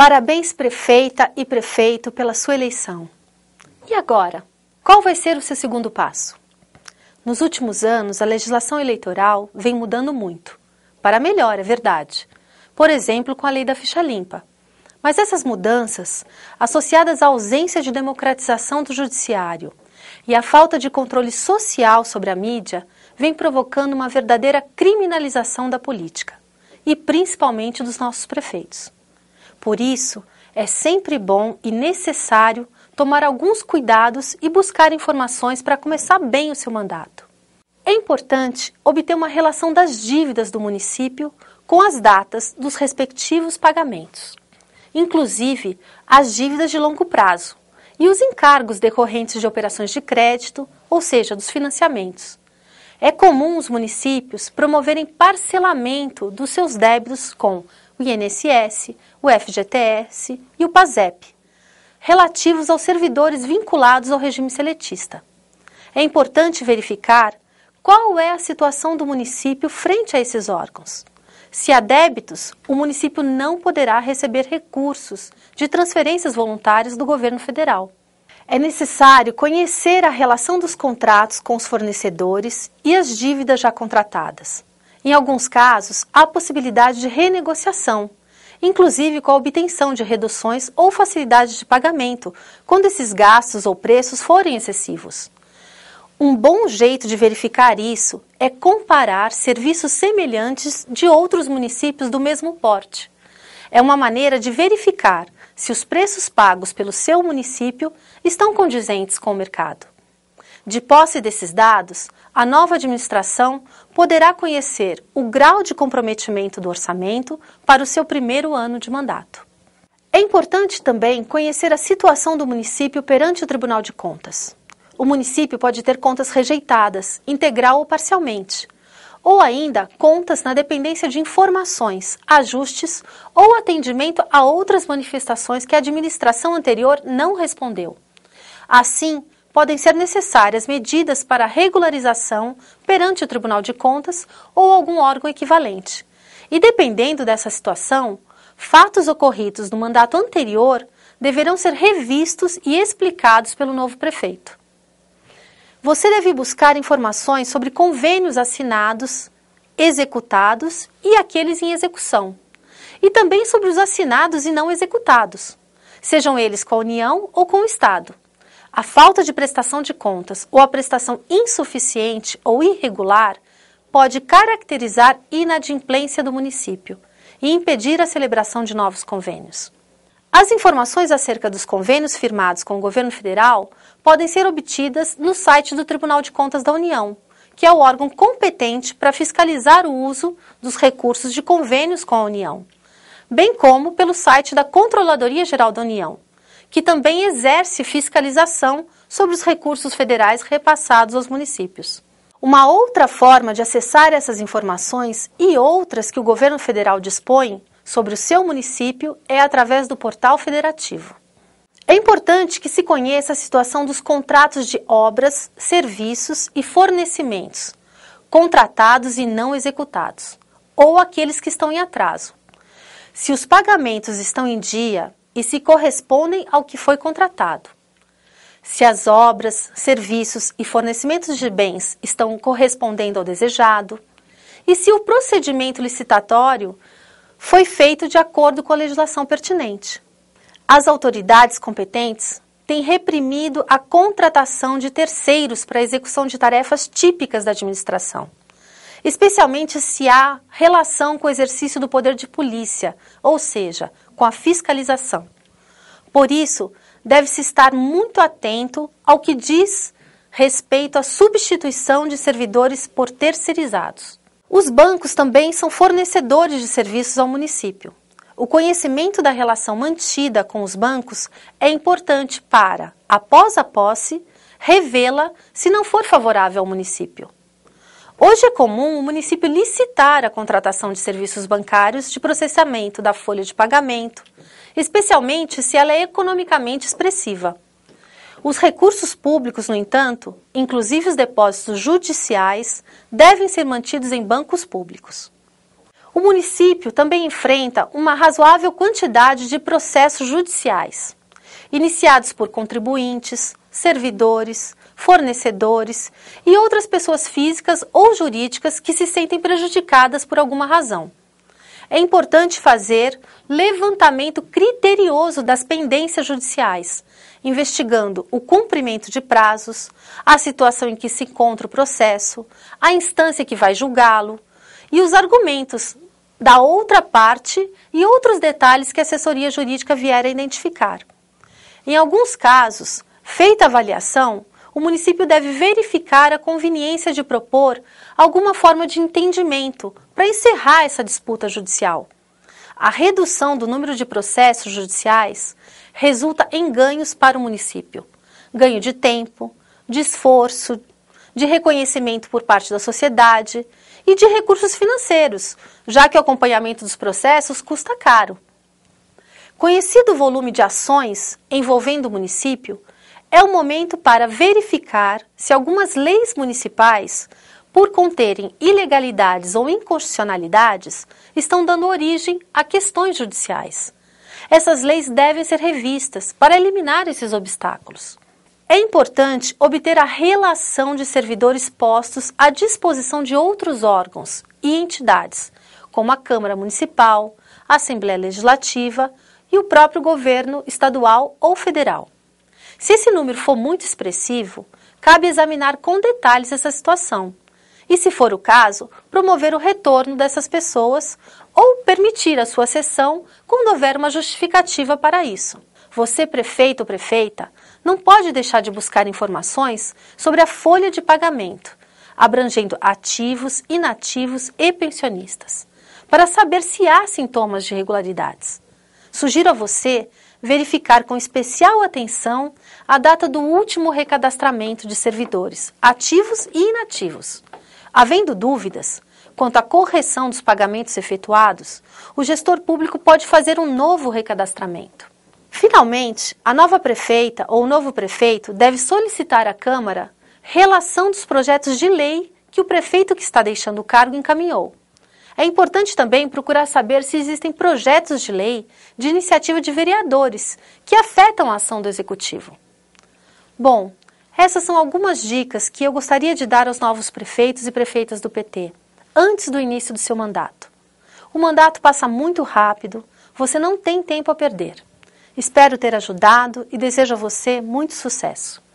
Parabéns, prefeita e prefeito, pela sua eleição. E agora? Qual vai ser o seu segundo passo? Nos últimos anos, a legislação eleitoral vem mudando muito. Para melhor, é verdade. Por exemplo, com a lei da ficha limpa. Mas essas mudanças, associadas à ausência de democratização do judiciário e à falta de controle social sobre a mídia, vem provocando uma verdadeira criminalização da política e principalmente dos nossos prefeitos. Por isso, é sempre bom e necessário tomar alguns cuidados e buscar informações para começar bem o seu mandato. É importante obter uma relação das dívidas do município com as datas dos respectivos pagamentos, inclusive as dívidas de longo prazo e os encargos decorrentes de operações de crédito, ou seja, dos financiamentos. É comum os municípios promoverem parcelamento dos seus débitos com o INSS, o FGTS e o PASEP, relativos aos servidores vinculados ao regime seletista. É importante verificar qual é a situação do município frente a esses órgãos. Se há débitos, o município não poderá receber recursos de transferências voluntárias do governo federal. É necessário conhecer a relação dos contratos com os fornecedores e as dívidas já contratadas. Em alguns casos, há possibilidade de renegociação, inclusive com a obtenção de reduções ou facilidades de pagamento, quando esses gastos ou preços forem excessivos. Um bom jeito de verificar isso é comparar serviços semelhantes de outros municípios do mesmo porte. É uma maneira de verificar se os preços pagos pelo seu município estão condizentes com o mercado. De posse desses dados, a nova administração poderá conhecer o grau de comprometimento do orçamento para o seu primeiro ano de mandato. É importante também conhecer a situação do município perante o Tribunal de Contas. O município pode ter contas rejeitadas, integral ou parcialmente, ou ainda contas na dependência de informações, ajustes ou atendimento a outras manifestações que a administração anterior não respondeu. Assim, podem ser necessárias medidas para regularização perante o Tribunal de Contas ou algum órgão equivalente. E dependendo dessa situação, fatos ocorridos no mandato anterior deverão ser revistos e explicados pelo novo prefeito. Você deve buscar informações sobre convênios assinados, executados e aqueles em execução, e também sobre os assinados e não executados, sejam eles com a União ou com o Estado. A falta de prestação de contas ou a prestação insuficiente ou irregular pode caracterizar inadimplência do município e impedir a celebração de novos convênios. As informações acerca dos convênios firmados com o governo federal podem ser obtidas no site do Tribunal de Contas da União, que é o órgão competente para fiscalizar o uso dos recursos de convênios com a União, bem como pelo site da Controladoria Geral da União, que também exerce fiscalização sobre os recursos federais repassados aos municípios. Uma outra forma de acessar essas informações e outras que o governo federal dispõe sobre o seu município é através do portal federativo. É importante que se conheça a situação dos contratos de obras, serviços e fornecimentos, contratados e não executados, ou aqueles que estão em atraso. Se os pagamentos estão em dia, e se correspondem ao que foi contratado. Se as obras, serviços e fornecimentos de bens estão correspondendo ao desejado, e se o procedimento licitatório foi feito de acordo com a legislação pertinente. As autoridades competentes têm reprimido a contratação de terceiros para a execução de tarefas típicas da administração, especialmente se há relação com o exercício do poder de polícia, ou seja, com a fiscalização. Por isso, deve-se estar muito atento ao que diz respeito à substituição de servidores por terceirizados. Os bancos também são fornecedores de serviços ao município. O conhecimento da relação mantida com os bancos é importante para, após a posse, revê-la se não for favorável ao município. Hoje é comum o município licitar a contratação de serviços bancários de processamento da folha de pagamento, especialmente se ela é economicamente expressiva. Os recursos públicos, no entanto, inclusive os depósitos judiciais, devem ser mantidos em bancos públicos. O município também enfrenta uma razoável quantidade de processos judiciais, iniciados por contribuintes, servidores, fornecedores e outras pessoas físicas ou jurídicas que se sentem prejudicadas por alguma razão. É importante fazer levantamento criterioso das pendências judiciais, investigando o cumprimento de prazos, a situação em que se encontra o processo, a instância que vai julgá-lo e os argumentos da outra parte e outros detalhes que a assessoria jurídica vier a identificar. Em alguns casos, feita a avaliação, o município deve verificar a conveniência de propor alguma forma de entendimento para encerrar essa disputa judicial. A redução do número de processos judiciais resulta em ganhos para o município: ganho de tempo, de esforço, de reconhecimento por parte da sociedade e de recursos financeiros, já que o acompanhamento dos processos custa caro. Conhecido o volume de ações envolvendo o município, é o momento para verificar se algumas leis municipais, por conterem ilegalidades ou inconstitucionalidades, estão dando origem a questões judiciais. Essas leis devem ser revistas para eliminar esses obstáculos. É importante obter a relação de servidores postos à disposição de outros órgãos e entidades, como a Câmara Municipal, a Assembleia Legislativa e o próprio governo estadual ou federal. Se esse número for muito expressivo, cabe examinar com detalhes essa situação e, se for o caso, promover o retorno dessas pessoas ou permitir a sua cessão quando houver uma justificativa para isso. Você, prefeito ou prefeita, não pode deixar de buscar informações sobre a folha de pagamento, abrangendo ativos, inativos e pensionistas, para saber se há sintomas de irregularidades. Sugiro a você verificar com especial atenção a data do último recadastramento de servidores, ativos e inativos. Havendo dúvidas quanto à correção dos pagamentos efetuados, o gestor público pode fazer um novo recadastramento. Finalmente, a nova prefeita ou o novo prefeito deve solicitar à Câmara relação dos projetos de lei que o prefeito que está deixando o cargo encaminhou é importante também procurar saber se existem projetos de lei de iniciativa de vereadores que afetam a ação do executivo. Bom, essas são algumas dicas que eu gostaria de dar aos novos prefeitos e prefeitas do PT, antes do início do seu mandato. O mandato passa muito rápido, você não tem tempo a perder. Espero ter ajudado e desejo a você muito sucesso.